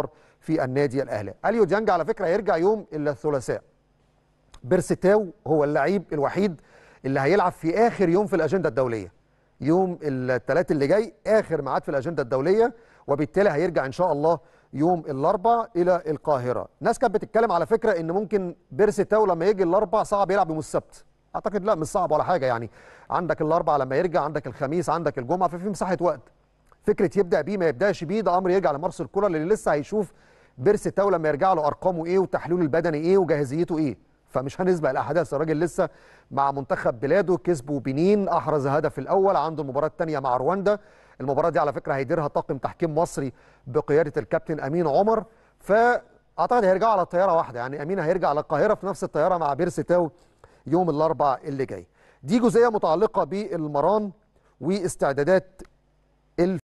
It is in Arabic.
الانتصار في النادي الاهلي اليو ديانج على فكره هيرجع يوم الثلاثاء بيرستاو هو اللعيب الوحيد اللي هيلعب في اخر يوم في الاجنده الدوليه يوم الثلاث اللي جاي اخر ميعاد في الاجنده الدوليه وبالتالي هيرجع ان شاء الله يوم الاربع الى القاهره ناس كانت بتتكلم على فكره ان ممكن بيرستاو لما يجي الاربع صعب يلعب يوم السبت اعتقد لا مش صعب ولا حاجه يعني عندك الاربع لما يرجع عندك الخميس عندك الجمعه ففي مساحه وقت فكره يبدا بيه ما يبداش بيه ده امر يرجع لمارسيل كولر اللي لسه هيشوف بيرس تاو لما يرجع له ارقامه ايه وتحليله البدني ايه وجاهزيته ايه فمش هنسبق الاحداث الراجل لسه مع منتخب بلاده كسبوا بنين احرز هدف الاول عنده المباراه الثانيه مع رواندا المباراه دي على فكره هيديرها طاقم تحكيم مصري بقياده الكابتن امين عمر فاعتقد هيرجعوا على طياره واحده يعني امين هيرجع للقاهره في نفس الطياره مع بيرس تاو يوم الاربعاء اللي جاي دي جزئيه متعلقه بالمران واستعدادات